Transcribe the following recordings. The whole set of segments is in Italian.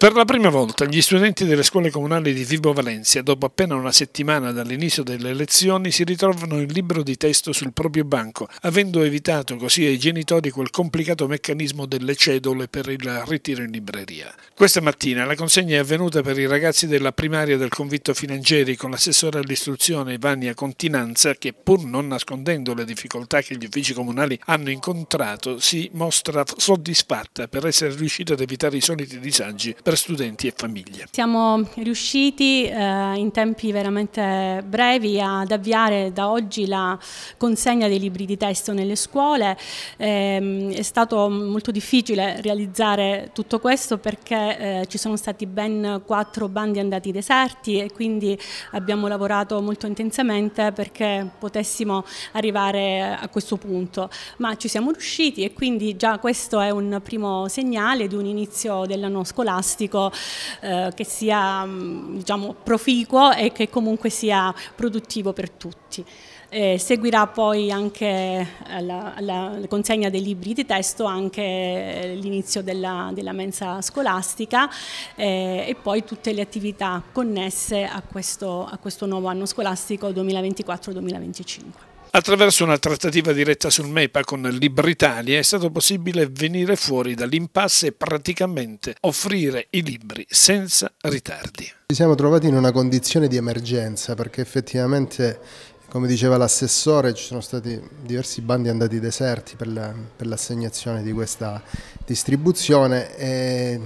Per la prima volta gli studenti delle scuole comunali di Vibo Valencia, dopo appena una settimana dall'inizio delle lezioni, si ritrovano il libro di testo sul proprio banco, avendo evitato così ai genitori quel complicato meccanismo delle cedole per il ritiro in libreria. Questa mattina la consegna è avvenuta per i ragazzi della primaria del convitto Finangeri con l'assessore all'istruzione Vania Continanza che, pur non nascondendo le difficoltà che gli uffici comunali hanno incontrato, si mostra soddisfatta per essere riuscita ad evitare i soliti disagi per studenti e famiglie. Siamo riusciti eh, in tempi veramente brevi ad avviare da oggi la consegna dei libri di testo nelle scuole. Eh, è stato molto difficile realizzare tutto questo perché eh, ci sono stati ben quattro bandi andati deserti e quindi abbiamo lavorato molto intensamente perché potessimo arrivare a questo punto. Ma ci siamo riusciti e quindi già questo è un primo segnale di un inizio dell'anno scolastico scolastico eh, che sia mm, diciamo, proficuo e che comunque sia produttivo per tutti. Eh, seguirà poi anche la, la, consegna dei libri di testo, anche l'inizio della, della, mensa scolastica eh, e poi tutte le attività connesse a questo, a questo nuovo anno scolastico 2024-2025. Attraverso una trattativa diretta sul MEPA con Libritalia è stato possibile venire fuori dall'impasse e praticamente offrire i libri senza ritardi. Ci siamo trovati in una condizione di emergenza perché effettivamente come diceva l'assessore ci sono stati diversi bandi andati deserti per l'assegnazione di questa distribuzione e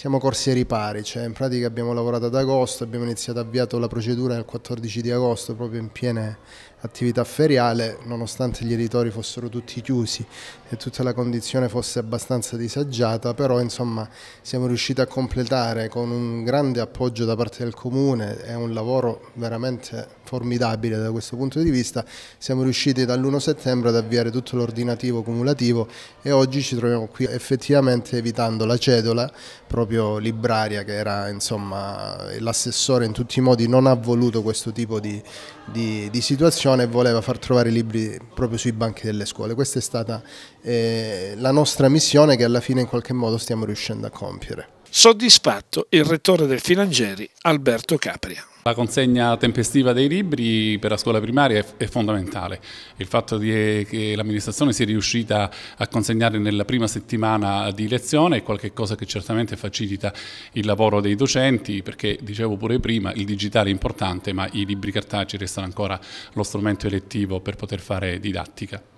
siamo corsi ai ripari, cioè in pratica abbiamo lavorato ad agosto, abbiamo iniziato avviato la procedura il 14 di agosto proprio in piena attività feriale, nonostante gli editori fossero tutti chiusi e tutta la condizione fosse abbastanza disagiata, però insomma siamo riusciti a completare con un grande appoggio da parte del comune, è un lavoro veramente formidabile da questo punto di vista, siamo riusciti dall'1 settembre ad avviare tutto l'ordinativo cumulativo e oggi ci troviamo qui effettivamente evitando la cedola proprio proprio Libraria che era l'assessore in tutti i modi non ha voluto questo tipo di, di, di, situazione e voleva far trovare i libri proprio sui banchi delle scuole. Questa è stata eh, la nostra missione che alla fine in qualche modo stiamo riuscendo a compiere. Soddisfatto il rettore del Filangieri, Alberto Capria. La consegna tempestiva dei libri per la scuola primaria è, fondamentale. Il fatto che l'amministrazione sia riuscita a consegnare nella prima settimana di lezione è qualcosa che certamente facilita il lavoro dei docenti perché, dicevo pure prima, il digitale è importante ma i libri cartacei restano ancora lo strumento elettivo per poter fare didattica.